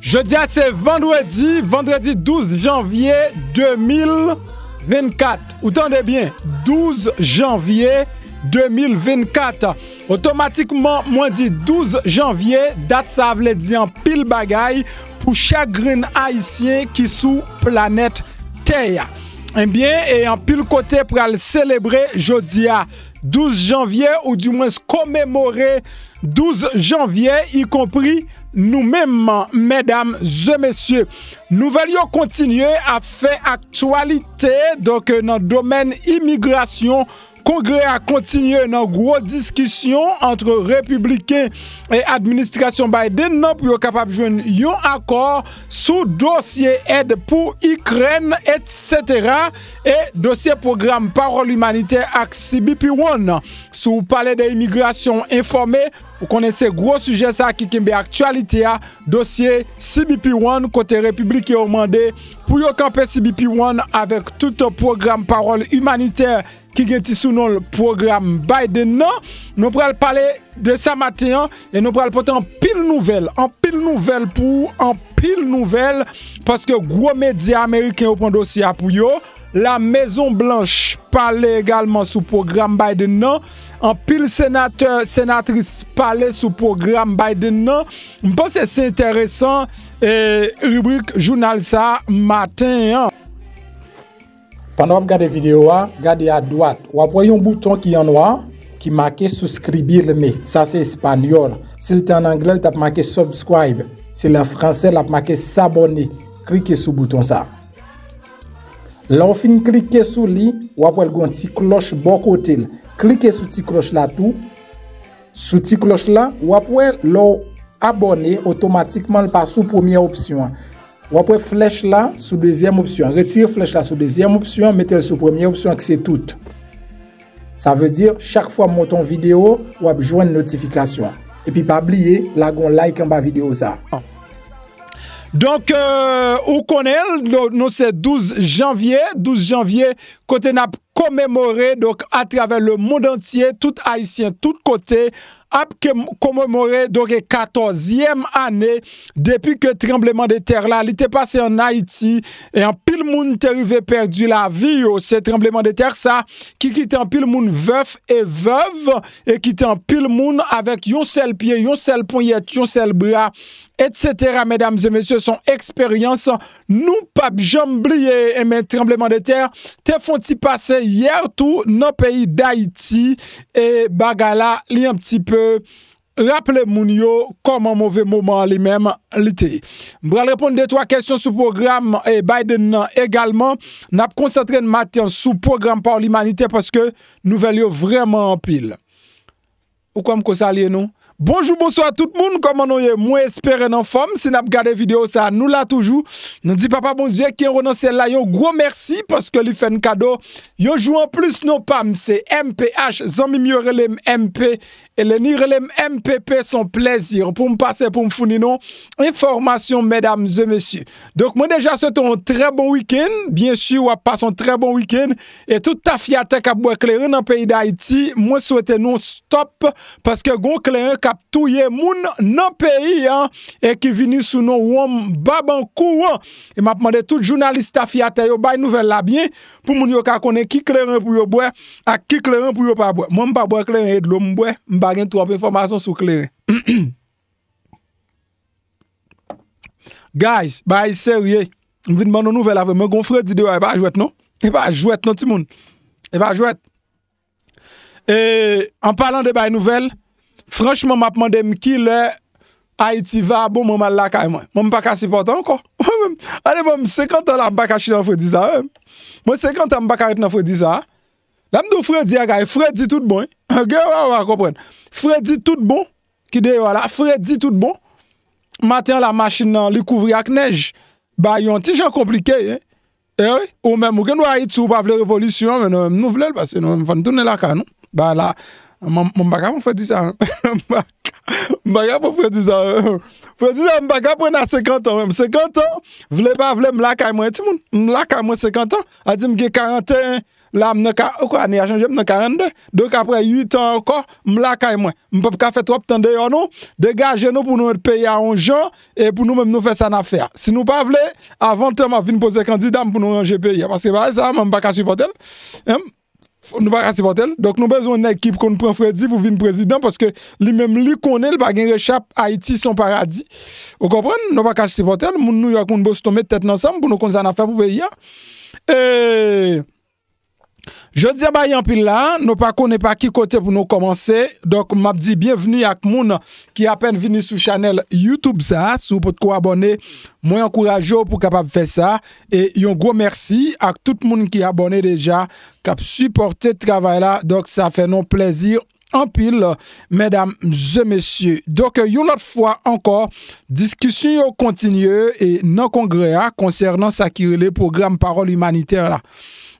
Jeudi, ah, c'est vendredi, vendredi 12 janvier 2024. ou tendez bien, 12 janvier 2024. Automatiquement, moi dit 12 janvier, date ça veut dire en pile bagaille pour chaque haïtien qui sous planète Terre. Eh bien, et en pile côté pour le célébrer jeudi à ah, 12 janvier ou du moins commémorer 12 janvier, y compris Nou mèman, mèdam, zè mèsyè, nou velyon kontinye a fè aktualite donk nan domèn imigrasyon Kongre a kontinye nan gwo diskisyon antre republiken e administrasyon Biden nan pou yo kapap jwen yon akor sou dosye ed pou ikren et setera e dosye program parol humanite ak CBP One. Sou pale de imigrasyon informe ou kone se gwo suje sa ki kembe aktualite a dosye CBP One kote republiken ou mande pou yo kampe CBP One avek tout program parol humanite ak. Ki gen tisu nou l programe Biden nan Nou pral pale de sa maten an E nou pral pote an pil nouvel An pil nouvel pou An pil nouvel Paske gwo medya Ameriken ou pwando si apuyo La Mezon Blanche pale egalman sou programe Biden nan An pil senatris pale sou programe Biden nan Mpose se enteresan e Rubrik jounal sa maten an Pan wap gade videyo wap, gade a dwat. Wap wè yon bouton ki yon wap, ki make souskribir me. Sa se espanyol. Se lte an anglèl, te ap make subscribe. Se lè fransèl, te ap make sabonè. Klike sou bouton sa. Lè ou fin klike sou li, wap wè lè gwen ti kloch bokotèl. Klike sou ti kloch la tou. Sou ti kloch la, wap wè lè ou abonè otomatikman lè pa sou pomiè opsyon an. Wapwe flesh la sou dezyem opsyon. Retir flesh la sou dezyem opsyon, metel sou premier opsyon ki se tout. Sa ve dir, chak fwa monton video, wapjwen notifikasyon. Epi pa abliye, lagon like an ba video sa. Donk, euh, ou konel, nou se 12 janvye, 12 janvye, kote nap komemore, donk, a travel le moun entye, tout haisyen, tout kote, ap ke komomore doke 14 yem ane depi ke trembleman de ter la li te pase en Haiti e an pil moun te rive perdi la vi yo se trembleman de ter sa ki ki te an pil moun veuf e veuf e ki te an pil moun avek yon sel piye, yon sel ponyet, yon sel bra etc. medamze mesye son eksperyans nou pap jambliye e men trembleman de ter te fonte pase yertou nan peyi d'Haiti e bagala li an pti pe Euh, raple moun yo kom an mouve mouman li men li te. Mbra l reponde de to a kestyon sou program, e Biden nan egalman, nan ap konsentren maten sou program pa ou li manite, paske nou vel yo vreman an pil. Ou kom konsalye nou? Bonjou, bonso a tout moun, koman nou yo mwen espere nan fom, si nan ap gade video sa nou la toujou, nan di papa bonjou, e ken renansen la yo, gwo mersi paske li fen kado, yo jou an plus nou pam, se MPH zan mi myore lem MPH E le nirelem MPP son plezir Pou m'pase pou m'founi nou Informasyon, medam, zemesye Dok mwen deja sote un tre bon wikend Bien su, wap pas un tre bon wikend E tout ta fiatè kap bwe kleren An peyi da Haiti, mwen souwete nou Stop, paske goun kleren Kap touye moun nan peyi E ki vini sou nou wom Baban kou an E map mande tout jounalist ta fiatè yo bay nouvel la bien Pou moun yo ka konen ki kleren Pou yo bwe, a ki kleren pou yo pa bwe Mwen mpa bwe kleren edlou mbwe bagen tou ap informasyon sou kleri. Guys, ba yi serye, m vin man nou nouvel ave, m kon fred di dewa, e ba jwet nou? E ba jwet nou ti moun? E ba jwet. E, an palan de ba yi nouvel, franchman mapman de m ki le, Haiti va, bon man la ka e mwen. Mon m pa kasi pota anko. Ale m se kanta la m baka chit nan fredi sa e. Mon se kanta m baka chit nan fredi sa e. La m do fredi agay, fredi tout bon. Ok, waw wakopren. Fredi tout bon, ki de yon la, fredi tout bon. Maten la maschine nan li kouvri ak nej. Ba yon ti jan komplike. E eh wè, ou mè m wè gen wè a iti ou pa vle revolisyon. M nou vle lpase, m fwantounen laka nou. Ba la, non. m baga pou fredi sa. M baga pou fredi sa. Fredi sa m baga pren a sekantan wè. M sekantan, vle pa vle m laka mwen. Ti m laka mwen sekantan. A di m ge karantey. la mnen ka, ou kwa ane a chanje, mnen ka rende, doke apre 8 an anko, mla ka e mwen. Mpepe ka fet wap tende yo nou, degaje nou pou nou et peye a anjan, e pou nou mwen nou fese an afer. Si nou pa vle, avante m a vin pose kandida m pou nou anje peye a, paske ba, sa m, m baka sipotel, m, nou baka sipotel, doke nou bezon ekip kon pren Fredzi pou vin prezident, paske li mwen li konel bagen rechap Haiti son paradis. Ou kompren, nou baka sipotel, moun nou yak moun boso tome tete nan sam, pou nou kon se an afer pou peye a, e, Je dis en ah bah, pile ne nou pas qui côté pour nous commencer. Donc, je Dok bienvenue à bienveni ak qui ki venus sur la chaîne YouTube sa. vous abonner, ko abone, mwen faire ça pou déjà faire ça, E yon merci monde ak tout moun ki qui déjà kap supporté travail-là, donc ça fait plaisir en pile, mesdames et messieurs. Donc, une autre fois encore, discussion continue et non congrès hein, concernant ce qui est le programme Parole humanitaire là.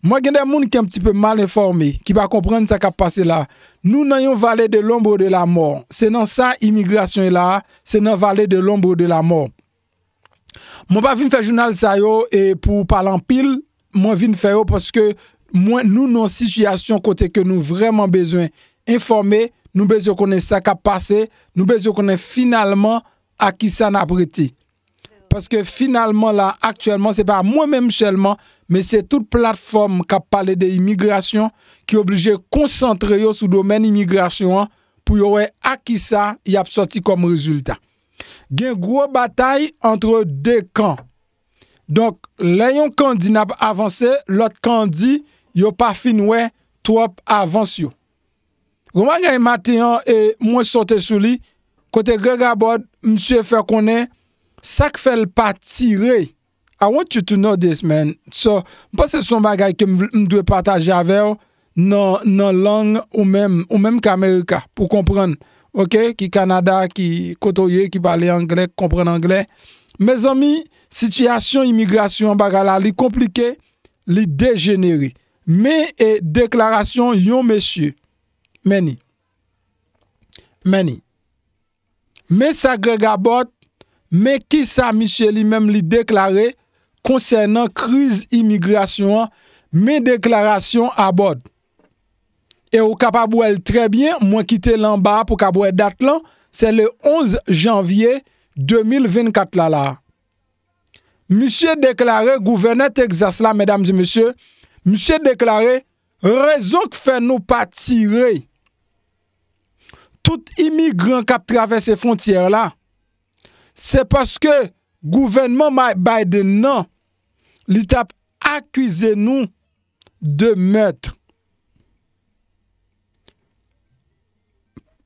Mwen gen de moun ki an pti pe mal informe, ki pa kompren sa kap pase la, nou nan yon vale de lombre de la mor. Se nan sa imigrasyon e la, se nan vale de lombre de la mor. Mwen pa vin fe jounal sa yo, e pou palan pil, mwen vin fe yo, pweske nou nan situasyon kote ke nou vreman bezwen informe, nou bezwen konen sa kap pase, nou bezwen konen finalman a ki sa napreti. Paske finalman la, aktuelman, se pa mwen menm chelman, men se tout platform kap pale de imigrasyon, ki oblije konsantre yo sou domen imigrasyon an, pou yo we akisa, y ap soti kom rezultat. Gen gwo batay antre de kan. Donk, le yon kan di nab avanse, lot kan di, yo pa finwe, tou ap avanse yo. Gwa man gen yon maten yon, e mwen sote sou li, kote gwe gabod, msye fe konen, Sak fel pa tire. I want you to know this, men. So, mpa se son bagay ke mdwe pataje avel nan lang ou men, ou men k'Amerika. Pou kompren, ok? Ki Kanada, ki Kotoye, ki pale Angle, ki kompren Angle. Me zomi, sityasyon imigrasyon bagala li komplike, li degeneri. Me e deklarasyon yon mesye. Meni. Meni. Me sa gre gabot, Men ki sa misye li menm li deklare konsenen kriz imigrasyon an, men deklarasyon abod. E ou kap abou el trebyen, mwen kite l'an ba pou kap abou el dat lan, se le 11 janvye 2024 la la. Misye deklare, gouvenet exas la, mesdames et misye, misye deklare, rezon k fe nou pa tire. Tout imigran kap travesse fontyer la. Se paske gouvenman Biden nan, li tap akwize nou de meotre.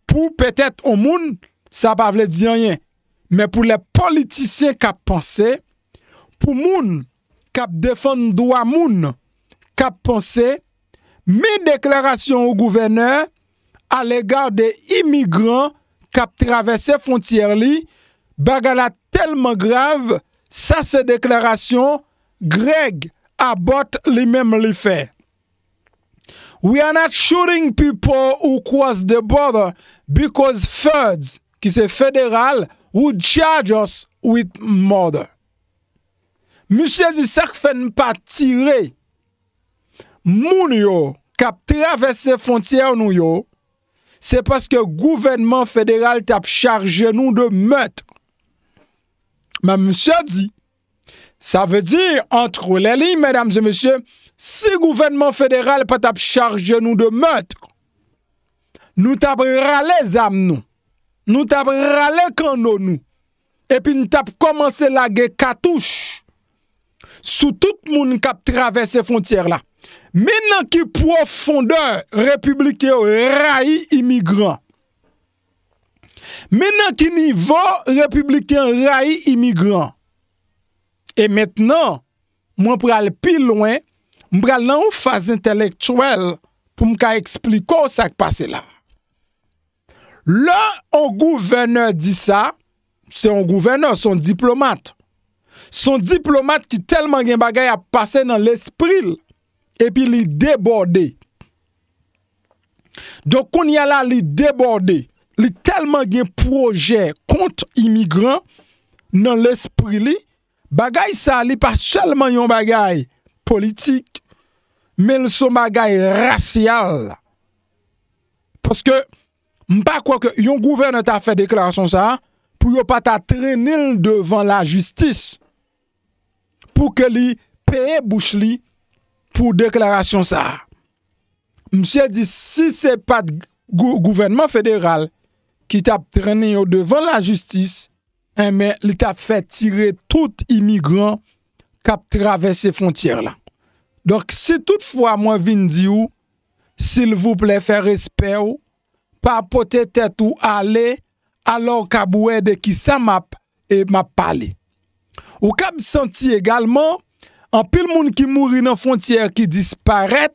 Pou petet ou moun, sa pa vle di anyen, men pou le politisyen kap panse, pou moun kap defan doa moun kap panse, mi deklarasyon ou gouverneur al ega de imigran kap travesse fontyer li, Bagala telman grave, sa se deklarasyon, Greg abote li mem li fe. We are not shooting people who cross the border because FEDS, ki se federal, would charge us with murder. Moussie di sak fe npa tire. Moun yo, kap travesse fontyer nou yo, se paske gouvernement federal tap charge nou de meute. Mè msè di, sa vè di, antrou lè li, mèdames et mèsyè, si gouvennement fèderal pat ap charge nou de meutre, nou tap râle zame nou, nou tap râle kando nou, epi nou tap komanse lage katouche, sou tout moun kap travesse fontyèr la. Mè nan ki pou fonde republikè ou rayi imigran, Menen ki ni va, republikan rayi imigran. E menen, mwen pral pi loin, mwen pral nan ou faz intelektuel pou mka ekspliko sa k pase la. Le, on gouverneur di sa, se on gouverneur, son diplomat, son diplomat ki telman gen bagay a pase nan l'espril, epi li deborde. Dok kon yala li deborde. li telman gen proje kont imigran nan l'espri li, bagay sa li pa selman yon bagay politik, men sou bagay rasyal. Paske, m pa kwa ke yon gouvene ta fe deklarasyon sa, pou yo pa ta trenil devan la justis pou ke li peye bouch li pou deklarasyon sa. M se di, si se pat gouvenement federal, ki tap trene yo devan la justis, eme eh, li tap fe tire tout imigran kap traves se fontyer la. Donk se tout fwa mwen vin di ou, sil vou ple fe respe ou, pa pote tet ou ale, alor kab ou ede ki sa map e eh, map pale. Ou kab senti egalman, an pil moun ki mouri nan fontyer ki disparet,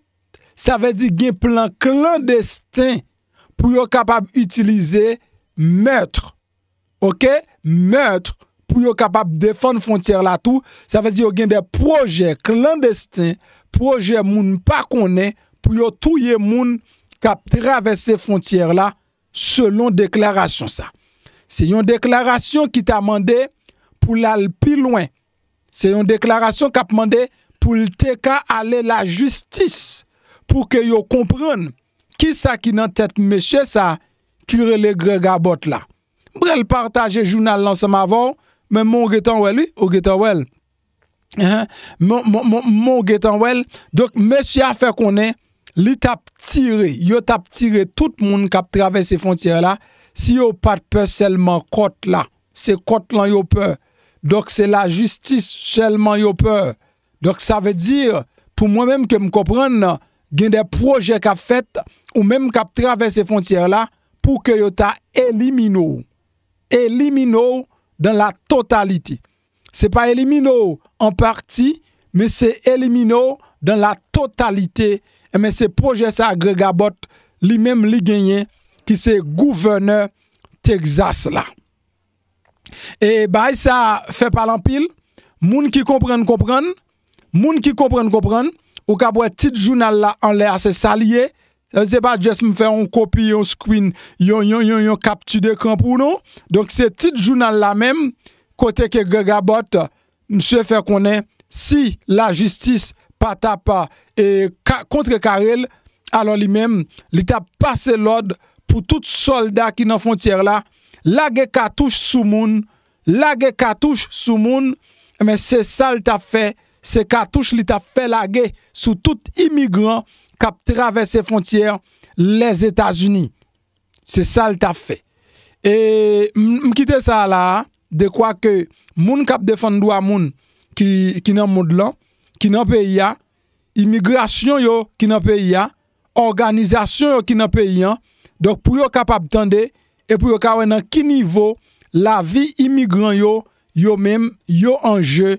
sa ve di gen plan klandestin pou yo kapab utilize meutre. Ok, meutre, pou yo kapab defan fontyer la tou, sa vez yo gen de proje, klandestin, proje moun pa konen, pou yo touye moun kap travesse fontyer la, selon deklarasyon sa. Se yon deklarasyon ki ta mande, pou lal pi loin. Se yon deklarasyon kap mande, pou lte ka ale la justis, pou ke yo kompranen, ki sa ki nan tet mesye sa, kire le gre gabot la. Brel partaje jounal lan se ma vor, men moun getan wel li, ou getan wel. Moun getan wel, dok mesye a fe konen, li tap tire, yo tap tire tout moun kap traves se fon tire la, si yo pat pe selman kot la, se kot lan yo pe, dok se la justice selman yo pe, dok sa ve dire, pou mwen men ke m kopren nan, gen de proje kap fet, ou mèm kap travè se fonciè la, pou Koyota elimino ou. Elimino ou dan la totalite. Se pa elimino ou an parti, mè se elimino ou dan la totalite, mè se proje sa Gregabot, li mèm li genye, ki se gouverne Texas la. E bay sa fe palan pil, moun ki kompren kompren, moun ki kompren kompren, ou kap wè tit jounal la an lè ase salye, Se ba jes m fe yon kopi, yon screen, yon, yon, yon, yon, kap tu de kran pou nou. Donk se tit jounan la menm, kote ke grega bot, mse fe konen, si la jistis pata pa euh, kontre karel, alon li menm, li ta pase lod pou tout soldat ki nan fontyer la, lage katouche sou moun, lage katouche sou moun, men se sa li ta fe, se katouche li ta fe lage sou tout imigran, kap travesse fontyer les Etats-Unis. Se sal ta fe. E mkite sa la, de kwa ke moun kap defandwa moun ki nan moun lan, ki nan peyi ya, imigrasyon yo ki nan peyi ya, organizasyon yo ki nan peyi ya, dok pou yo kap ap tende, e pou yo kawen nan ki nivou, la vi imigran yo, yo menm, yo anje,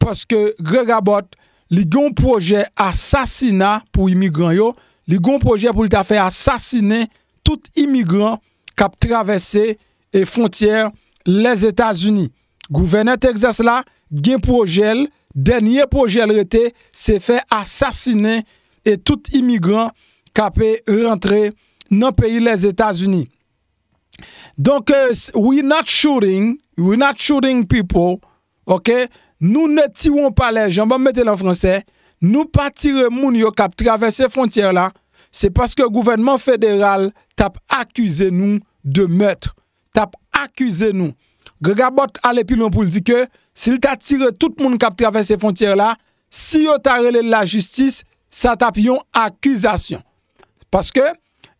paske gre gabot, li gen proje asasina pou imigran yo, li gen proje pou li ta fe asasine tout imigran kap travesse e fontyer les Etats-Unis. Gouverneur Texas la, gen proje el, denye proje el rete, se fe asasine et tout imigran kap e rentre nan peyi les Etats-Unis. Donk, eh, we not shooting, we not shooting people, ok? nou ne tiwoun palè, jamban metè lan fransè, nou pa tire moun yo kap traves se fontyè la, se paske gouvenman fedèral tap akuse nou de meutre. Tap akuse nou. Gregabot alè pilon pou l'di ke, sil ta tire tout moun kap traves se fontyè la, si yo ta rele la jistis, sa tap yon akusasyon. Paske,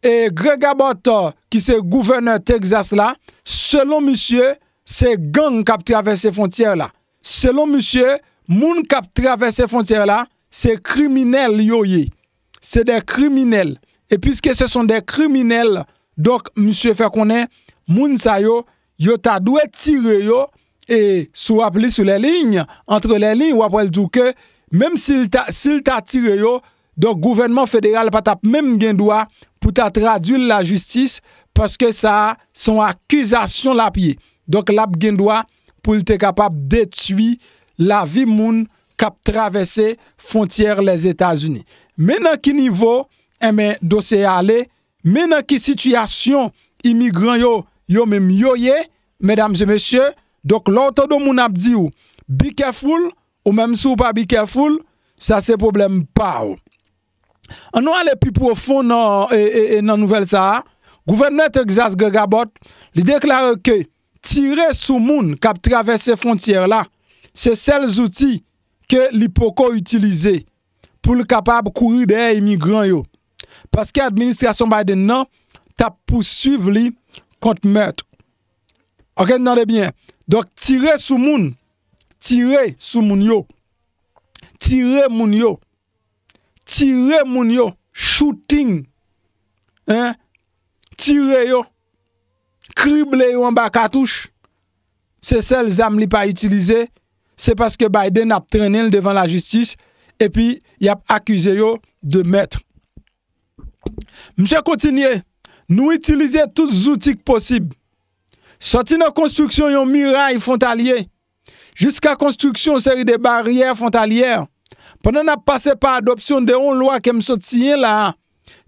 e Gregabot ki se gouvener Texas la, selon misye, se gang kap traves se fontyè la. Selon monsye, moun kap travesse fonter la, se kriminel yo ye. Se de kriminel. E pwiske se son de kriminel, donk monsye fè konen, moun sayo, yo ta dwe tire yo, e sou ap li sou le lign, entre le lign wap wèl djouke, mèm sil ta tire yo, donk gouvenman federal patap mèm gen dwa, pou ta tradu la jistis, paske sa son akizasyon la piye. Donk lap gen dwa, pou l te kapap detui la vi moun kap travese fontyer les Etats-Unis. Eh men an ki nivou eme dosye ale, men an ki sitwasyon imigran yo, yo mem yoye, medam se mesye, dok louto do moun ap di ou, bi keful ou mem sou pa bi keful, sa se problem pa ou. An nou ale pi pou ou fon nan nouvel sa, gouven net te gjas ge gabot, li deklaro kei, Tire sou moun kap traves se fontyer la, se sel zouti ke li poko utilize pou li kapab kouri de e emigran yo. Paske administrasyon Biden nan, tap pou suiv li kont mert. Ok, nan de byen. Dok tire sou moun, tire sou moun yo. Tire moun yo. Tire moun yo. Shooting. Tire yo. krible yo an ba katouche, se sel zam li pa utilize, se paske Biden ap trenen devan la justis, epi yap akuse yo de metre. Mse kontinye, nou utilize tout zoutik posib. Soti nan konstruksyon yon miray fontalye, jiska konstruksyon seri de barriye fontalye, pwè nan ap pase pa adopsyon de yon lwa kem soti yon la,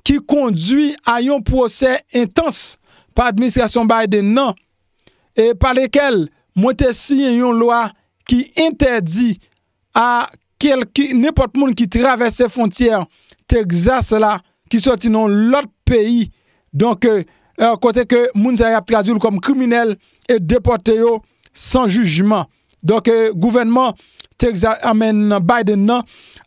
ki kondui a yon posè intense. pa administrasyon Biden nan, e palekel mwete si yon lwa ki interdi a kel nepot moun ki travesse fontyer Texas la, ki soti nan lot peyi, donk euh, kote ke moun zayap tradul kom kriminel e depote yo san jujiman. Donk euh, gouvenman, texamen Biden nan,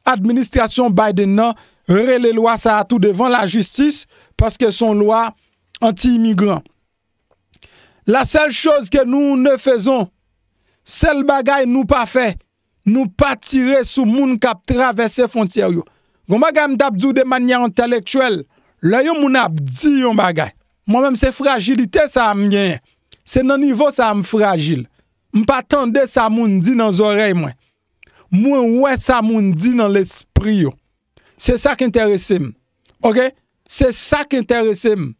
administrasyon Biden nan, re le lwa sa atou devan la justis, paske son lwa anti-immigrant. La sel chose ke nou ou ne fezon, sel bagay nou pa fe, nou pa tire sou moun kap travesse fontyer yo. Gon bagay m dabdou de manya entelektuel, la yo moun ap di yon bagay. Mwen mèm se fragilite sa am genye. Se nan nivou sa am fragil. M pa tende sa moun di nan zorey mwen. Mwen wè sa moun di nan l'esprit yo. Se sa k'interessem. Ok? Se sa k'interessem.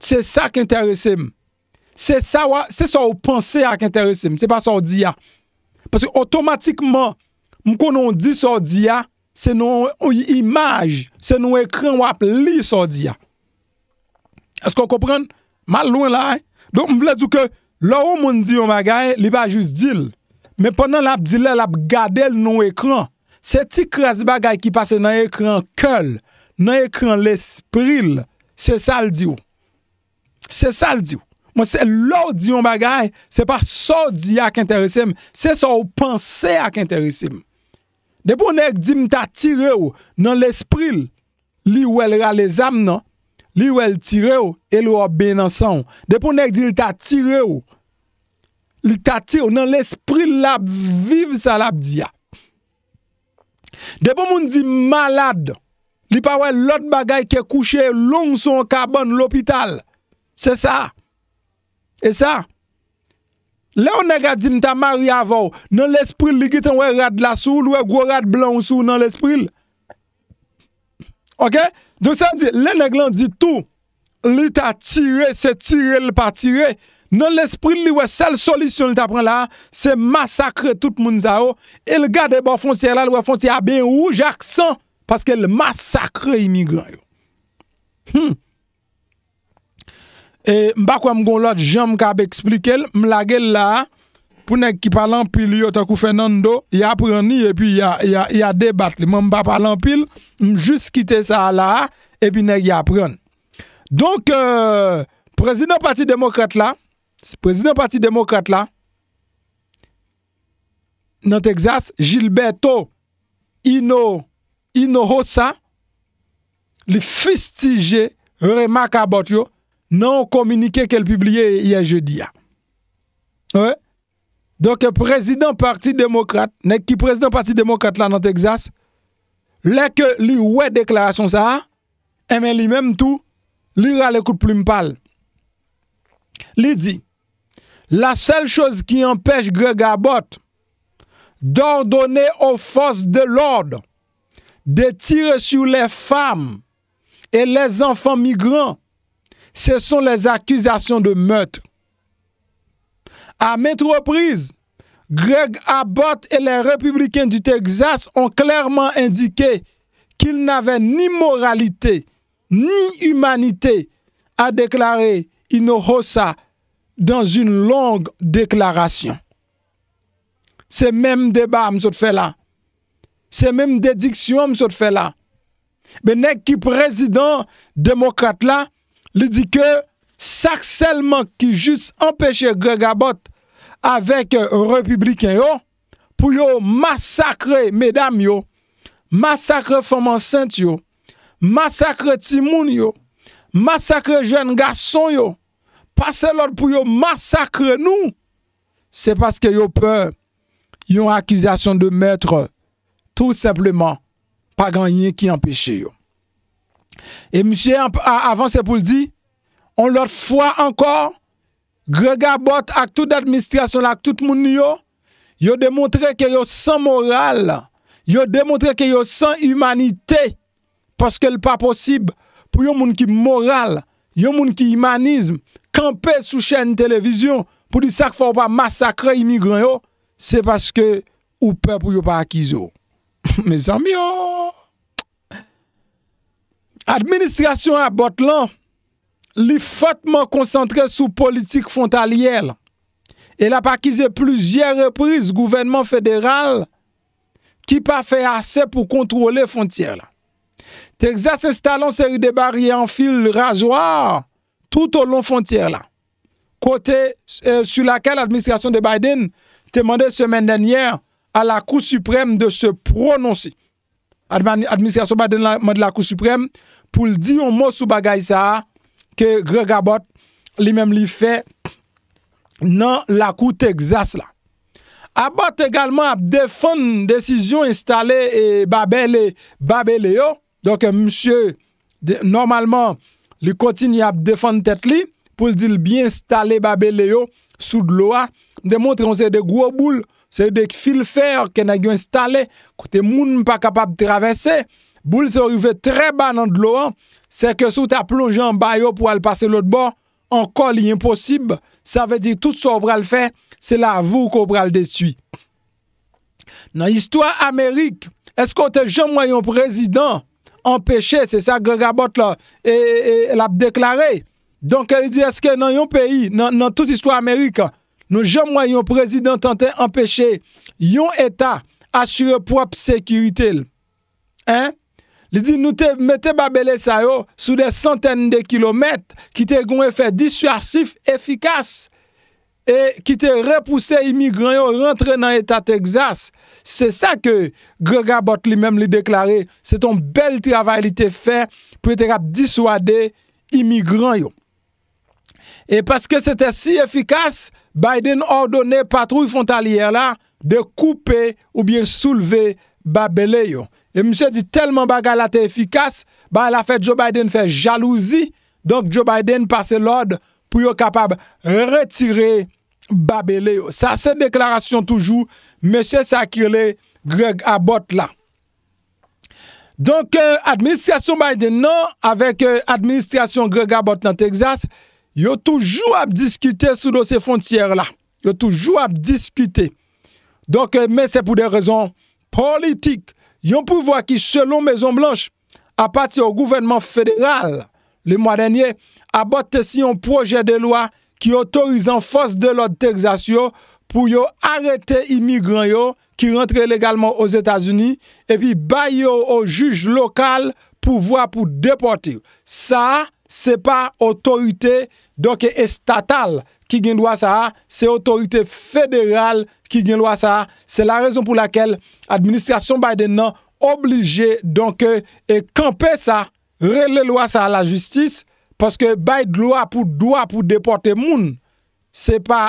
Se sa ki enterese m. Se sa ou panse a ki enterese m. Se pa sa ou di ya. Paske otomatikman, m konon di sa ou di ya, se nou yi imaj, se nou ekran wap li sa ou di ya. Esko ou kopren? Mal lwen la e. Don m vle duke, la ou moun di yo magay, li ba juz dil. Men ponan la ap dil, la ap gade l nou ekran. Se ti krasi bagay ki pase nan ekran kel, nan ekran l espril, se sa l di yo. Se sal di ou, mwen se lò di yon bagay, se pa so di ak interesim, se so ou panse ak interesim. Depo mwen ek di mta tire ou nan l'espril, li wèl ralè zam nan, li wèl tire ou, el wèl bè nan san ou. Depo mwen ek di mta tire ou, li tati ou nan l'espril lap viv sa lap di ya. Depo mwen di malad, li pa wèl lot bagay ke kouche long son kaban l'opital. Se sa. E sa. Le ou neg la di mta mary avou, nan l'espril li gitan wè rad la sou, l wè gwa rad blan ou sou nan l'espril. Ok? Do sa di, le neg lan di tou, li ta tire, se tire l pa tire. Nan l'espril li wè sel solisyon l ta pren la, se masakre tout moun za ou, e l gade bo fon si la, l wè fon si a ben ou jak san, paske l masakre imigran yo. Hmm. E, mba kwa mgon lot jom kabe eksplikel, mla gel la, pou nek ki palan pil yo takou Fernando, ya pran ni, epi ya debat li. Mba palan pil, mjus kite sa la, epi nek ya pran. Donk, e, prezident pati demokrate la, prezident pati demokrate la, nan Texas, Gilberto Hinojosa, li fistije remakabot yo, nan o kominike ke l publie ye je di ya. E, donke prezident parti demokrat, nek ki prezident parti demokrat la nan Texas, leke li we deklarasyon sa, eme eh li menm tou, li ra le koute plume pal. Li di, la sel chose ki empèche Greg Abbott, d'ordonne au fos de l'ordre, de tire sou le fam, e les enfants migrants, ce sont les accusations de meurtre. À maintes reprises, Greg Abbott et les républicains du Texas ont clairement indiqué qu'ils n'avaient ni moralité, ni humanité, à déclaré Inohosa dans une longue déclaration. C'est même débat M. fait là. C'est même dédiction fait là. Mais qui président démocrate là, Li di ke sak selman ki jis empeshe Gregabot avek republiken yo, pou yo masakre medam yo, masakre foman saint yo, masakre timoun yo, masakre jen gason yo, pase lor pou yo masakre nou, se paske yo pe yon akizasyon de metre tou sepleman pa ganyen ki empeshe yo. E msye avan se pou l di, on lot fwa ankor, Gregabot ak tout administrasyon la, ak tout moun yo, yo demontre ke yo san moral, yo demontre ke yo san humanite, paske l pa posib, pou yo moun ki moral, yo moun ki imanism, kampe sou chen televizyon, pou di sak fwa ou pa masakre imigran yo, se paske ou pe pou yo pa akizo. Me zanm yo oh!! Administration a Botlan sur li politique frontalière. politique politique frontalière. plusieurs reprises reprises gouvernement fédéral qui fédéral qui fait assez pour contrôler les frontières la. Texas une série de barrières en fil rasoir tout au long de la. côté euh, sur laquelle l'administration de Biden la semaine dernière à la Cour suprême de se prononcer. Administration Biden la, la Cour suprême pou l di yon mou sou bagay sa a, ke Greg Abbott li menm li fe nan la kou Texas la. Abbott egalman ap defon desisyon instale e babel le yo, donke eh, msye normalman li kontini ap defon tet li, pou l dil biye instale babel le yo sou dlo a, de montre yon se de gwo boul, se de fil fer ke nagyo instale, kote moun m pa kapab travese, Boul se orive tre ba nan dlo an, se ke sou ta plonje an bayo pou al pase lout bon, an kol yon posib, sa ve di tout sobra l fe, se la avou koubra l destui. Nan istwa Amerik, esko te jomwa yon prezident an peche, se sa Gregabot la, el ap deklare, donke li di eske nan yon peyi, nan tout istwa Amerik, nou jomwa yon prezident tante an peche, yon etat asyre prop sekiritel. En? Li di nou te mette babelè e sa yo sou de santen de kilometre ki te goun efe dissuasif efikas. E ki te repousse imigran yo rentre nan etat Texas. Se sa ke Gregor Botley menm li deklare se ton bel travay li te fe pou ete kap dissuade imigran yo. E paske se te si efikas, Biden ordone patrou yifontalier la de koupe ou bien souleve babelè yo. Et monsieur dit tellement bagarre là efficace, bah la fait Joe Biden fait jalousie. Donc Joe Biden passe l'ordre pour capable de retirer babelé Ça c'est déclaration toujours monsieur Sakile, Greg Abbott là. Donc l'administration euh, administration Biden non avec l'administration euh, administration Greg Abbott dans Texas, y a toujours à discuter sur ces frontières là. y a toujours à discuter. Donc euh, mais c'est pour des raisons politiques. Yon pouvoi ki selon Maison Blanche, apati ou gouvernement fédéral, le mwa denye, abote si yon proje de loi ki otorize en fos de l'autorizasyon pou yo arete imigran yo ki rentre legalman ou Etats-Unis epi bay yo ou juj lokal pouvoi pou deportir. Sa, se pa otorite, donke estatal, Ki gen lwa sa a, se otorite federal ki gen lwa sa a. Se la rezon pou lakel, administrasyon Biden nan oblije donke e kampe sa, rele lwa sa a la justis, paske bay lwa pou lwa pou deporte moun, se pa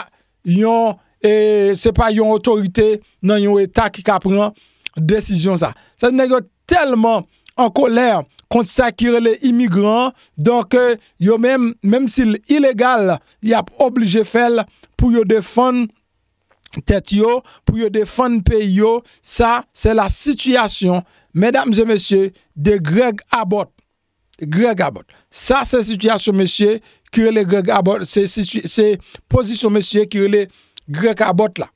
yon e, otorite nan yon etak ki ka pren desisyon sa. Se nan yo telman an koler, Kont sa kirele imigran, donk euh, yo menm sil ilegal yap oblije fel pou yo defan tet yo, pou yo defan pe yo, sa se la sityasyon, medam se mesye, de Greg Abot. Greg Abot. Sa se sityasyon mesye kirele Greg Abot, se posisyon mesye kirele Greg Abot la.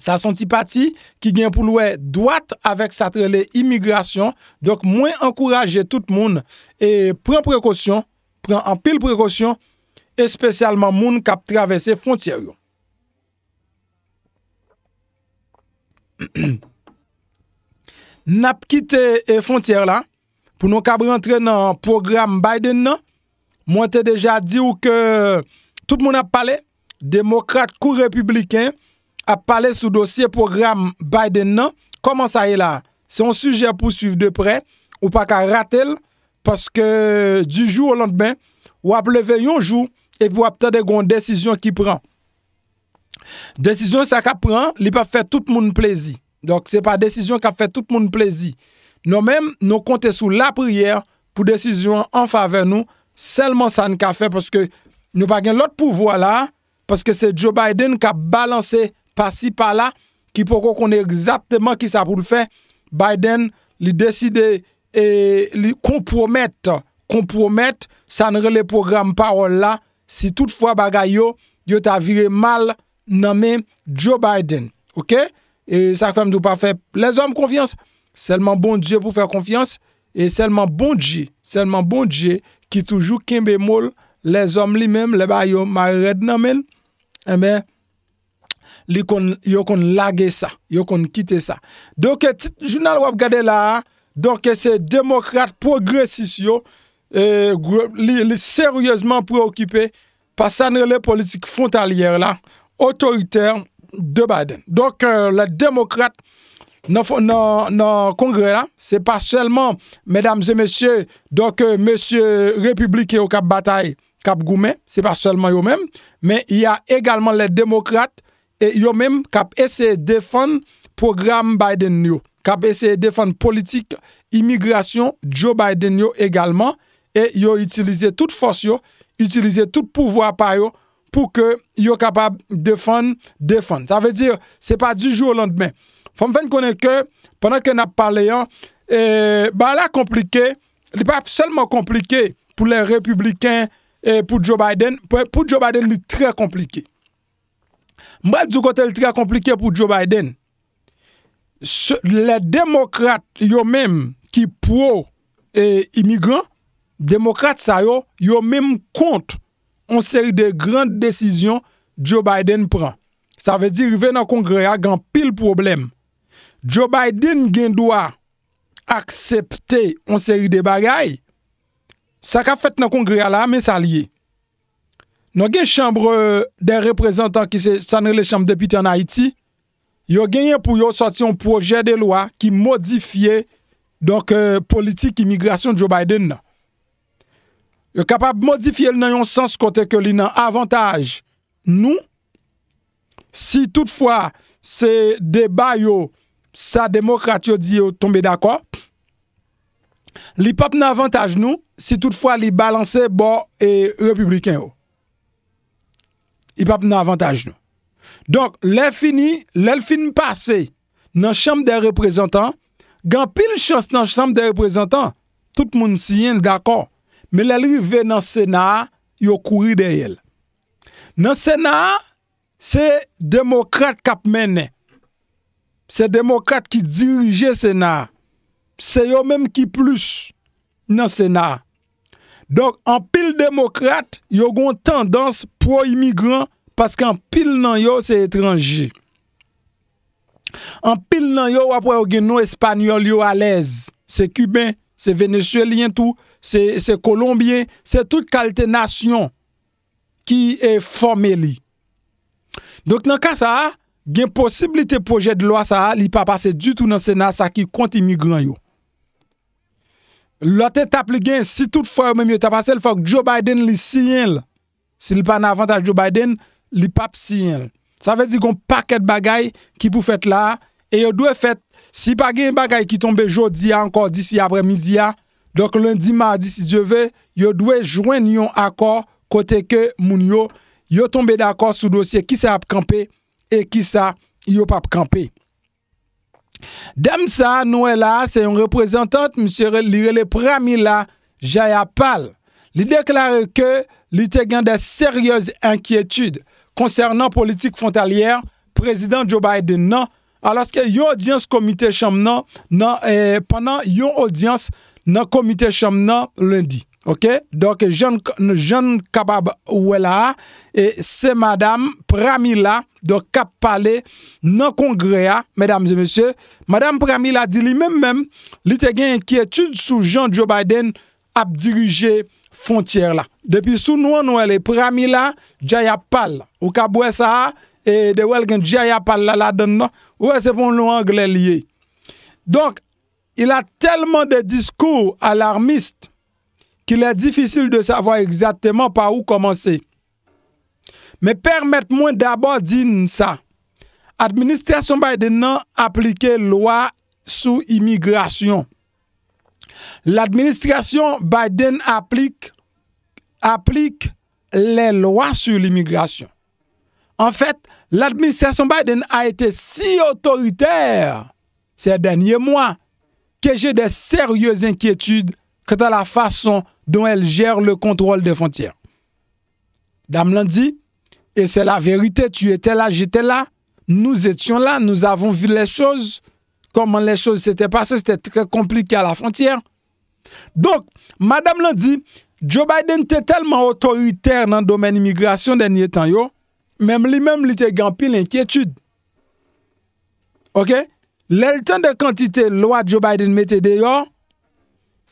Sa son tipati ki gen pou lwe doat avek sa trele imigrasyon dok mwen ankouraje tout moun e pren prekosyon pren anpil prekosyon espesyalman moun kap travese fontyer yo. Nap kite e fontyer la pou nou kap rentre nan program Biden nan mwen te deja di ou ke tout moun ap pale demokrate kou republiken ap pale sou dosye program Biden nan, koman sa e la? Se yon suje apousuiv depre, ou pa ka rate l, paske di jou ou lant ben, ou ap leve yon jou, epi ou ap te de goun desisyon ki pran. Desisyon sa ka pran, li pa fe tout moun plezi. Donk se pa desisyon ka fe tout moun plezi. Non men, non konte sou la prier pou desisyon an fa ven nou, selman sa n ka fe, paske nou pa gen lot pouvo la, paske se Joe Biden ka balanse pasi pa la, ki pokon konen egzaptenman ki sa pou l fe, Biden li deside e li kompromette, kompromette, sa nre le program pa ol la, si tout fwa bagay yo, yo ta vire mal nanmen Joe Biden, ok? E sakpem nou pa fe les om konfians, selman bon diye pou fe konfians, e selman bon diye, selman bon diye, ki toujou kinbe mol, les om li menm, le bagay yo, ma red nanmen, e men, yo kon lage sa, yo kon kite sa. Donke, eh, tit jounal wap gade la, donke eh, se demokrate progresis yo, eh, li seryouzman preokipe pasanre le politik fontalyer la, otoriter de Biden. Donke, le demokrate nan kongre la, se pa selman, medamze mesye, donke, mesye republikye yo kap batay, kap goume, se pa selman yo men, men ya egalman le demokrate E yo men kap ese defon program Biden yo. Kap ese defon politik, imigrasyon, Joe Biden yo egalman. E yo itilize tout fos yo, itilize tout pouvoi apay yo, pou ke yo kapab defon, defon. Sa ve dire, se pa dujou londmen. Fom fen konen ke, penan ke nap pale yon, e, ba la komplike, li pa selman komplike pou le republikan, e, pou Joe Biden, pou Joe Biden li tre komplike. Mwen djoukote l tira komplike pou Joe Biden. Le demokrate yo menm ki pro-imigran, e demokrate sa yo, yo menm kont onseri de grand desisyon Joe Biden pran. Sa ve di rive nan kongreya gan pil problem. Joe Biden gen do a aksepte onseri de bagay. Sa ka fet nan kongreya la men salye. Nou gen chambre de reprezentant ki se sanre le chambre depite an Haiti, yo genyen pou yo soti an proje de lwa ki modifiye donk politik imigrasyon Joe Biden nan. Yo kapap modifiye l nan yon sens kote ke li nan avantaj nou, si toutfwa se deba yo sa demokrat yo di yo tombe d'akwa, li pap nan avantaj nou si toutfwa li balanse bo e republiken yo. I pap nan avantaj nou. Donk, lèl fini, lèl fini pase, nan chanm de reprezentant, gan pil chans nan chanm de reprezentant, tout moun siyen d'akon, me lèl rive nan Sena yo kouri de yel. Nan Sena, se demokrat kap mènen. Se demokrat ki dirije Sena. Se yo mèm ki plus nan Sena. Donk, an pil demokrate, yo gwen tendans pro-immigran paske an pil nan yo se etranji. An pil nan yo wapwe yo gen nou espanyol yo alez. Se kuben, se venezuelien tou, se kolombien, se tout kalte nasyon ki e formeli. Donk, nan ka sa, gen posibilite proje de lwa sa li pa pase du tou nan sena sa ki konti imigran yo. Lote tap li gen si tout fwe ou men mi yo tap ase l fok Joe Biden li si yen l. Si li pa nan avantaj Joe Biden, li pap si yen l. Sa vezi kon paket bagay ki pou fet la. E yo dwe fet, si paket bagay ki tombe jodi a ankor disi apre mizi a. Ah, Dok lundi, mardi, sisyeve, yo dwe jwen yon akor kote ke moun yo. Yo tombe d'akor sou dosye ki sa ap kampe e ki sa yo pap kampe. Demsa Nouela se yon reprezentant msire liye le prami la Jaya Pal li deklare ke li te gen de seryose ankyetude konsernan politik fontalyer prezident Joe Biden nan alaske yon odians komite eh, cham nan lundi. Ok, doke jen kapab wè la, se madame Pramila do kap pale nan kongre ya, madame Pramila di li mèm mèm, li te gen enkietude sou Jean Djoe Biden ap dirije fontyèr la. Depi sou nou an wè le Pramila, jayapal, ou ka bwè sa, e de wè gen jayapal la la don nan, wè se pon nou an glè liye. Donk, il a telman de diskou alarmist, qu'il est difficile de savoir exactement par où commencer. Mais permettez-moi d'abord dire ça. L'administration Biden pas appliqué loi sur l'immigration. L'administration Biden applique, applique les lois sur l'immigration. En fait, l'administration Biden a été si autoritaire ces derniers mois que j'ai de sérieuses inquiétudes quant à la façon don el jere le kontrol de fontyer. Dam lan di, e se la verite, tu ete la, jete la, nou etyon la, nou avon vi le chose, koman le chose se te pase, se te tre komplike a la fontyer. Donk, madame lan di, Joe Biden te telman otoriter nan domen imigrasyon denye tan yo, mem li mem li te gampi l'enkyetude. Ok? Le lten de kantite lo a Joe Biden mette de yo,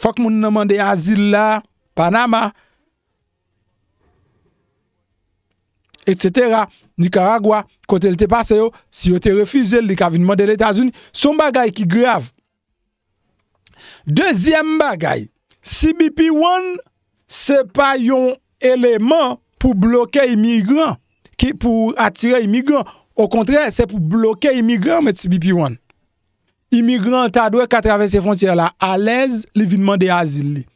fok moun namande azil la, Panama, et cetera, Nicaragua, kote lte pase yo, si yo te refuze li ka vinman de l'Etats-Unis, son bagay ki grav. Dezyem bagay, CBP-1, se pa yon eleman pou bloke imigran, ki pou atire imigran, o kontre, se pou bloke imigran met CBP-1. Imigran ta dwe katrave se fonciye la, a lez li vinman de azil li.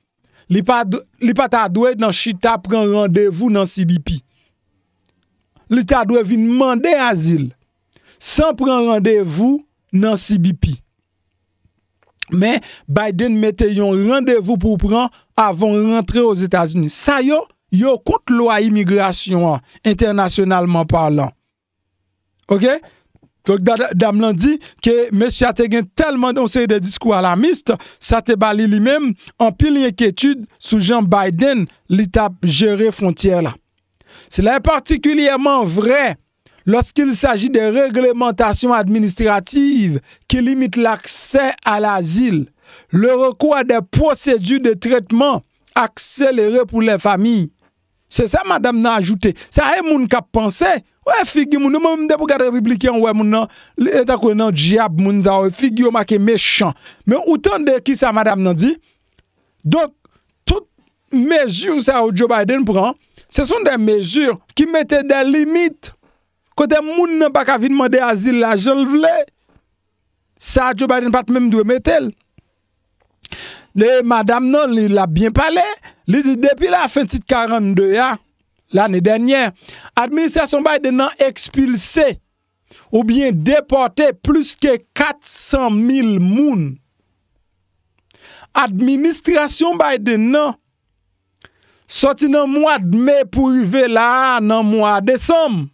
Li pa ta dwe nan Chita pran randevou nan CBP. Li ta dwe vin mande azil. San pran randevou nan CBP. Men, Biden mette yon randevou pou pran avon rentre os Etats-Unis. Sa yo, yo kont lo a imigrasyon an, internasyonalman parlant. Ok? Gok Damlan di ke M. Chateguen telman donse de diskou alamist, sa te bali li mem, an pil li ek etude sou Jean Biden li tap jere fontyer la. Se la e partikuliyeman vre, losk il s'agi de reglementasyon administrativ ki limite l'akse al azil, le rekou a de posedyu de tretman akselere pou le fami. Se sa Madame nan ajoute, sa e moun kap panse? Ou e figi moun nou, moun moun mende pou gade Republikan wè moun nan, etakwen eh, nan djiab moun zavou, figi yon maken mechan. Men utan de ki sa madam nan di, donk, tout mejir sa ou Joe Biden pren, se son de mejir ki mette de limit, kote moun nan pa kavi moun de azil la jol vle, sa Joe Biden pat mèm dwe metel. Ne, madam nan li la bien pale, li zide pi la fèntit 42 ya, L'anè denyè, administrasyon bay de nan ekspilse ou bien deporte plus ke 400.000 moun. Administrasyon bay de nan soti nan mwa dme pou yve la nan mwa desom.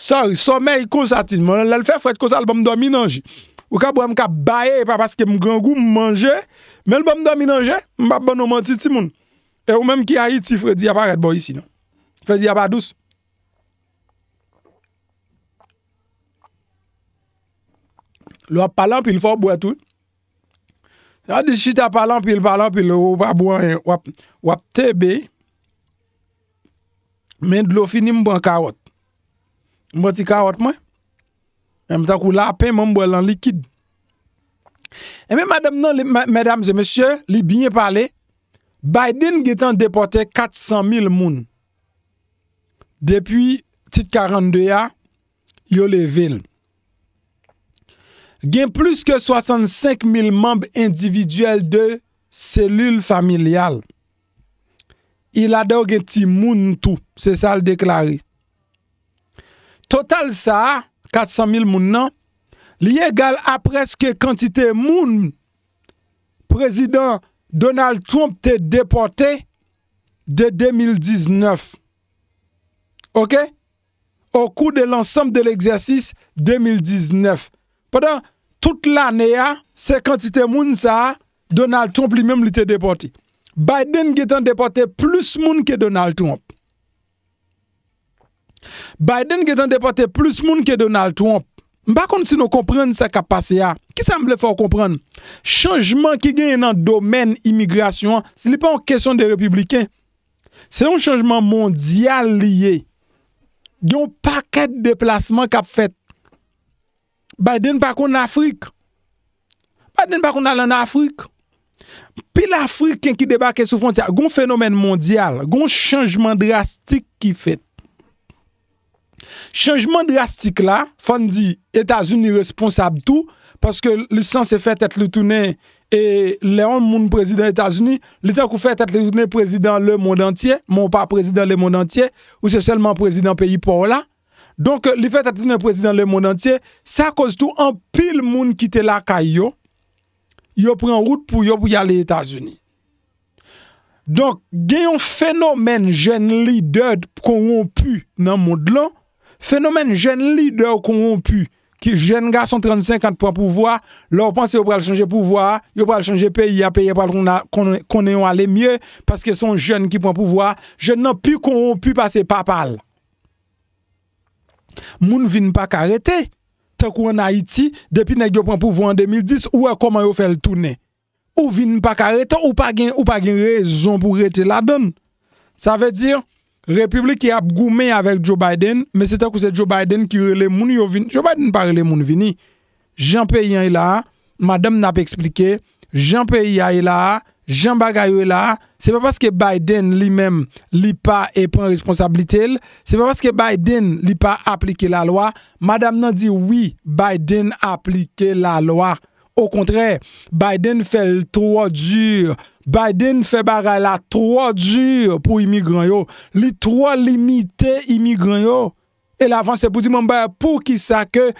Sari, somè yi konsati. Mwen lè lè lè fè fred konsal bè mdòm inanji. Ou ka bè mkabaye pa paske mkangou mwange, mwen lè bè mdòm inanji, mwen bon pa bè mwantiti moun. E ou menm ki ayit si fredi aparet bo yisi nou. Fredi apadous. Lou ap palan pil fò bo etou. A di chita palan pil, palan pil, ou ap tebe. Men dlo finim bon karot. Bon ti karot mwen. Emen tak ou lapen mwen bo lan likid. Emen madame nan, madame ze mese, li binye pale. Biden getan depote 400.000 moun. Depi tit 42 ya, yo le vil. Gen plus ke 65.000 moun individuel de selul familial. Il ador gen ti moun tout, se sal deklari. Total sa, 400.000 moun nan, liye gal apreske kantite moun. Prezident... Donald Trump t'est déporté de 2019. OK? Au cours de l'ensemble de l'exercice 2019. Pendant toute l'année, hein, c'est quantité de ça, Donald Trump lui-même l'était déporté. Biden qui déporté plus monde que Donald Trump. Biden qui déporté plus monde que Donald Trump. Mpa kon si nou kompren sa kap pase ya, ki sa mble fò kompren? Chanjman ki gen nan domen imigrasyon, se li pa an kesyon de republiken. Se yon chanjman mondyal liye, yon paket de plasman kap fet. Biden pa kon Afrik. Biden pa kon alan Afrik. Pil Afrik yon ki debake sou fontya, yon fenomen mondyal, yon chanjman drastik ki fet. chanjman de yastik la, fande di, Etasouni responsab tou, paske li san se fè tèt le tounen, e leon moun prezident Etasouni, li tèk ou fè tèt le tounen prezident le moun dantye, moun pa prezident le moun dantye, ou se selman prezident peyi pou ou la, donk li fè tèt le tounen prezident le moun dantye, sa koz tou, an pil moun kite la kay yo, yo pren route pou yo pou yale Etasouni. Donk, gen yon fenomen jen li dèd prorompu nan moun dlan, Fenomen jen lider konon pu, ki jen ga son 35 an pou an pouvoi, lor panse yo pral chanje pouvoi, yo pral chanje peyi, a peyi a pral konen yon ale mye, paske son jen ki pouvoi, jen nan pu konon pu pase papal. Moun vin pa karete, te kou an Haiti, depi nek yo pouvoi an 2010, ou a koman yo fel toune. Ou vin pa karete, ou pa gen rezon pou rete la don. Sa ve dir, Republik ki ap goume avèk Joe Biden, mè se ta kou se Joe Biden ki rele moun yo vini. Joe Biden pa rele moun vini. Jean-Pierre Yen yi la, madame nan ap explike, Jean-Pierre Yen yi la, Jean Bagayou yi la, se pa paske Biden li mèm li pa e pren responsabilite l, se pa paske Biden li pa aplike la loa, madame nan di oui Biden aplike la loa. Ou kontre, Biden fè l tro djur, Biden fè baral la tro djur pou imigran yo. Li tro limitè imigran yo. E la vansè pou di mwen baye pou ki sa ke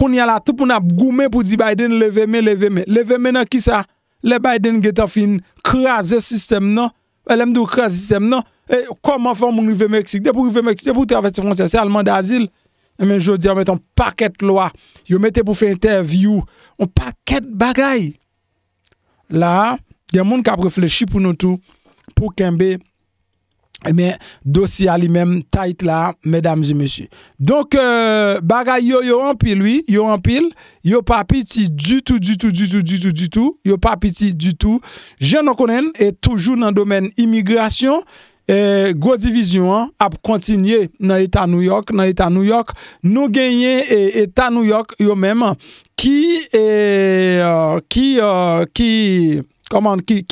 kon yalatou pou nan goume pou di Biden leveme leveme. Leveme nan ki sa, le Biden getofin krasè sistem nan, elem dou krasè sistem nan. E koman fè moun ive Meksik, de pou ive Meksik, de pou te avestifonsè, se alman da zil. E men jodi an met an paket loa, yo mette pou fe interview, an paket bagay. La, yon moun kap reflechi pou nou tou, pou kembe, e men dosi a li men tait la, medam zi mesi. Donk bagay yo yo an pil, yo an pil, yo pa piti du tout, du tout, du tout, du tout, du tout, yo pa piti du tout. Je nan konen, e toujou nan domen imigrasyon. E, go divizyon ap kontinye nan Eta New York, nan Eta New York nou genye e, Eta New York yo mèm e, ki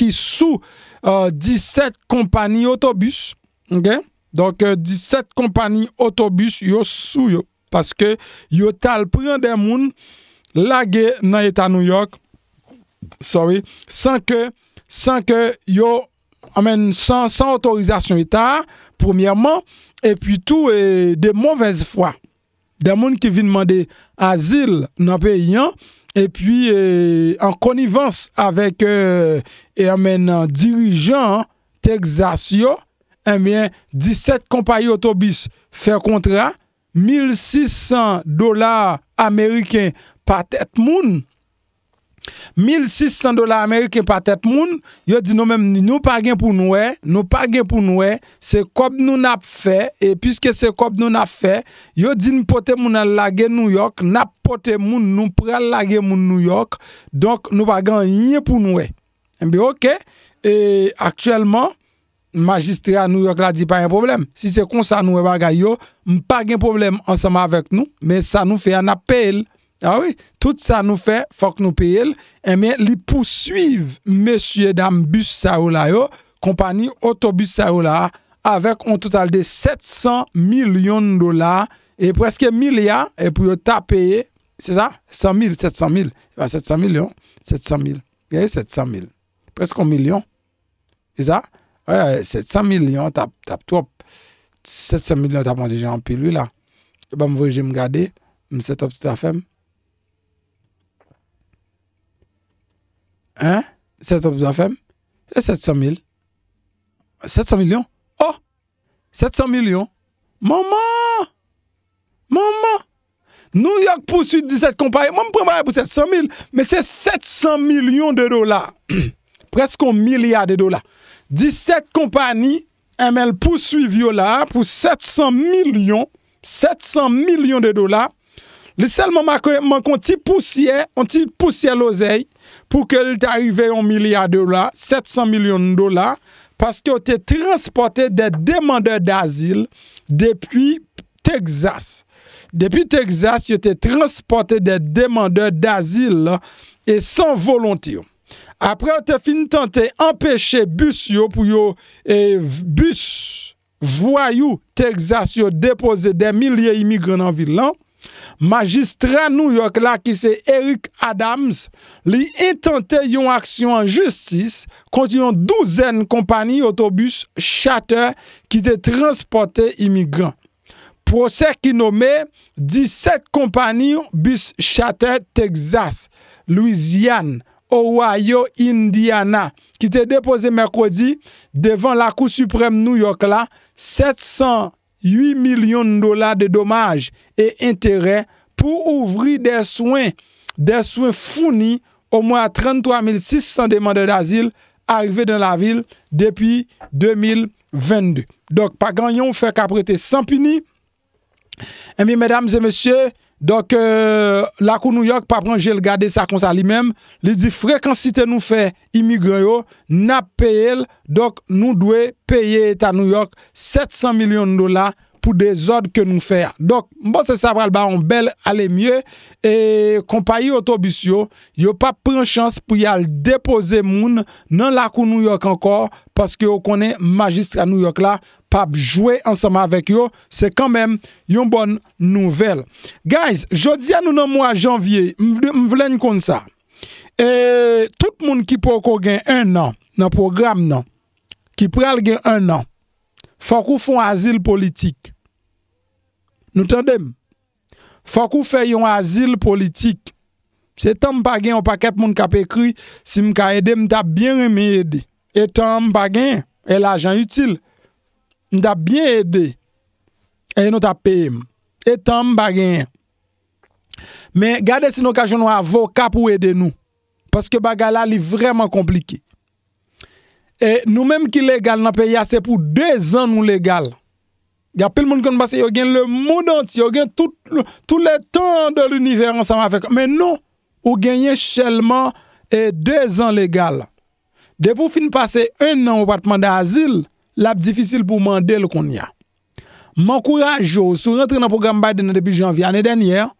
ki sou 17 kompani otobus 17 kompani otobus yo sou yo, paske yo tal pren de moun lage nan Eta New York sorry, sanke sanke yo Amen, sans autorisation état, premièrement, et puis tout est de mauvaise foi. Des mounes qui viennent demander asile dans le pays, et puis en connivence avec euh, un dirigeant texasien, eh bien, 17 compagnies autobus faire contrat, 1600 dollars américains par tête moune, 1600 dolar Amerike patet moun Yo di nou mèm, nou pagè pou nouè Nou pagè pou nouè Se kob nou nap fè E piske se kob nou nap fè Yo di nou pote moun an lage nouyok Nap pote moun nou pral lage moun nouyok Donk nou pagè an yè pou nouè Mbe eh ok E aktuelman Magistria nouyok la di pa yè problem Si se kon sa nouè bagay yo Mpa gen problem ansama avèk nou Men sa nou fè an apèl Ah oui, tout ça nous fait, faut que nous payions. mais eh bien, ils poursuivent Monsieur Dame Bus Saoula, compagnie Autobus Saoula, avec un total de 700 millions de dollars et presque milliards, et pour payer, c'est ça? 100 000, 700 000. 700 millions, 700 000. 700 000. Presque un million. C'est ça? Ouais, 700 millions, tap top. 700 millions, t'as déjà en pile, lui, là. Et eh ben, moi, je me garder, je me tout à fait. 700 milyon 700 milyon 700 milyon Maman Maman New York poussou 17 kompanyi Maman pou mwen mwen pou 700 milyon Mwen se 700 milyon de dolar Presko milyar de dolar 17 kompanyi Mwen poussou viola Pou 700 milyon 700 milyon de dolar Le sel mwen mwen kon ti poussye Mwen ti poussye lozey pou ke li te arrive yon milyar dola, 700 milyon dola, paske yo te transporte de demandeur d'azil depi Texas. Depi Texas, yo te transporte de demandeur d'azil la, e san volonti yo. Apre yo te finitante empeshe bus yo, pou yo e, bus voyou Texas yo depose de milyar imigran an vilan, Magistre New York la ki se Eric Adams li entente yon aksyon an justis konti yon douzen kompani otobus chateur ki te transporte imigran. Prosek ki nome 17 kompani bus chateur Texas, Louisian, Ohio, Indiana ki te depose merkwadi devan la kou suprem New York la 700 mb. 8 millions de dollars de dommages et intérêts pour ouvrir des soins, des soins fournis au moins à 33 600 demandeurs d'asile arrivés dans la ville depuis 2022. Donc, pas gagnant, fait qu'apprêter sans puni. Eh bien, mesdames et messieurs, Donk euh, lakou Nouyok, papran jel gade sa konsa li menm, li di frekansite nou fe imigre yo, na pey el, donk nou dwe peye Eta Nouyok 700 milyon dola. pou de zod ke nou fè a. Dok, mbose sabral ba an bel ale mye, e kompa yon to bisyo, yo pa pren chans pou yal depoze moun nan lakou New York ankor, paske yo konen magistra New York la, pap jwe ansama vek yo, se kanmen yon bon nouvel. Guys, jodia nou nan mwa janvye, mvlen kon sa, e tout moun ki proko gen 1 nan, nan program nan, ki pral gen 1 nan, Fokou foun azil politik. Nou tande m. Fokou fè yon azil politik. Se etan m bagen ou paket moun kap ekri, si m ka ede m ta bien reme ede. Etan m bagen, el ajan util. M ta bien ede. E yon tapè m. Etan m bagen. Men gade si nou kajon nou avoka pou ede nou. Paske baga la li vreman komplike. E nou menm ki legal nan pe ya se pou 2 an nou legal. Ya pel moun kon basi, yo gen le moun an ti, yo gen tout le ton de l'univers an sa man fek. Men nou, yo genye chelman 2 an legal. De pou fin pase 1 an wapatman da azil, lap difisil pou mande l kon ya. Man kouraj yo, sou rentre nan program baide nan depi janvi ane denyer,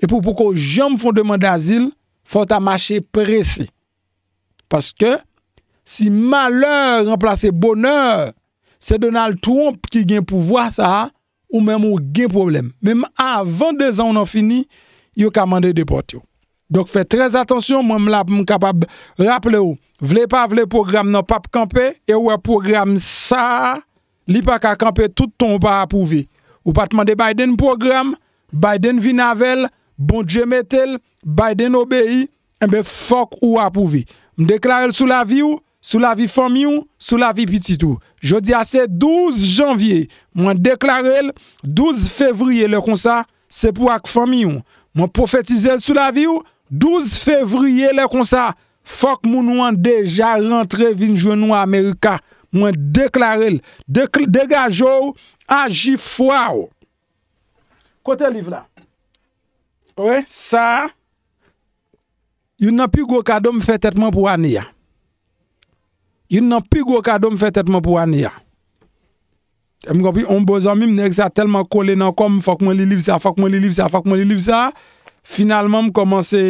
e pou pou ko janm fonde man da azil, fote a mache presi. Paske, Si malheur remplace bonheur, se Donald Trump ki gen pouvoa sa, ou mèm ou gen poublem. Mèm avan de zan ou nan fini, yo ka mande depote yo. Dok fè trez atensyon, mèm la m kapap rappele ou. Vle pa vle program nan pap kampe, e wè program sa, li pa ka kampe tout ton ou pa apouvi. Bon eh ou pat mande Biden program, Biden vinavelle, bonje metel, Biden obeye, mèm fok ou apouvi. M deklarel sou la vi ou, Sou la vi fom yon, sou la vi pititou. Jodi a se 12 janvye, mwen deklarel 12 fevriye lè kon sa, se pou ak fom yon. Mwen profetize sou la vi ou, 12 fevriye lè kon sa, fok moun wan deja rentre vin jwen nou Amerika. Mwen deklarel, degajo ou, aji fwa ou. Kote liv la? Ouè, sa, yon nan pi gwo kadoum fetetman pou aniya. Yon nan pi gwo ka do m fe tetman pou an ya. E m konpi, on bo zan mi, m nek sa telman kole nan kom, fok mwen li liv sa, fok mwen li liv sa, fok mwen li liv sa. Finalman m komanse,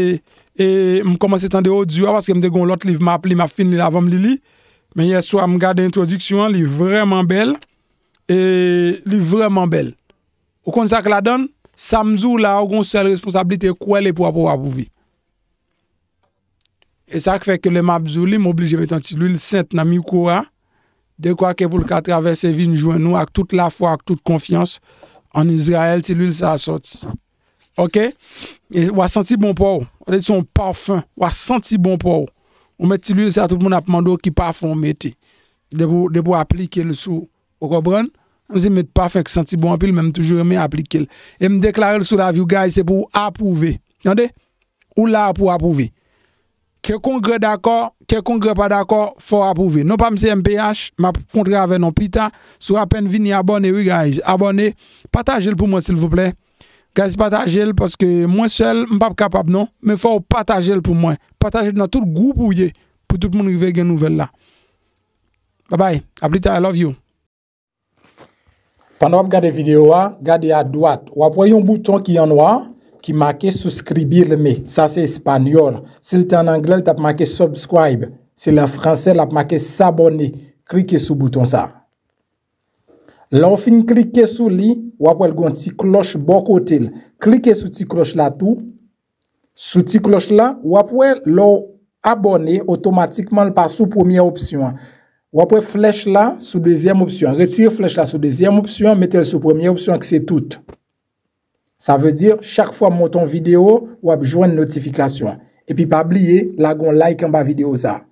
e, m komanse tan de ou diwa, wakse m de gon lot liv ma pli, ma fin li la vam li li. Men ye sou a m gade introduksyon, li vreman bel, e, li vreman bel. Ou kon sa ke la don, samzou la ou gon sel responsabilite kwele pou ap wap ouvi. E sa ke fè ke le mabzou li m'oblije bon bon met an ti l'huil sent nan mi kouwa De kwa ke pou l'ka travesse vi njwen nou ak tout la fwa ak tout konfians An Israel ti l'huil sa asot Ok? Ou a senti bon pou ou Ou de si son parfon Ou a senti bon pou ou Ou met ti l'huil sa tout moun ap mando ki parfon meti De pou aplike l sou Ou kobran? Ou se met parfon ki senti bon pou ou mèm toujou remè aplike l E m deklare l sou la vi ou gay se pou apouve Yande? Ou la apou apouve Kè kongre d'akor, kè kongre pa d'akor, fò apouve. Non pa mse MPH, ma kontre ave non pita, sou apen vini abone, oui guys, abone, patajel pou mwen s'il vous plè. Guys, patajel, porske mwen sel, m pap kapab non, men fò patajel pou mwen. Patajel nan tout goup ou ye, pou tout moun rive gen nouvel la. Ba bay, ap lita, I love you. Pan wap gade video wa, gade a dwat, wap woy yon bouton ki yon wap. qui marquait le mais ça c'est espagnol si c'est en anglais t'as marqué subscribe si en français l'a marqué s'abonner cliquez sur le bouton ça là on de cliquer sur lit ou après le petit cloche bon côté cliquez sur petit cloche là tout sur petit cloche là ou après l'on abonner automatiquement pas sous première option ou après flèche là sous deuxième option retire flèche là sous deuxième option mettez sur première option que c'est tout Sa ve dire, chak fwa monton video, wap jwen notifikasyon. Epi pa bliye, lagon like an ba video sa.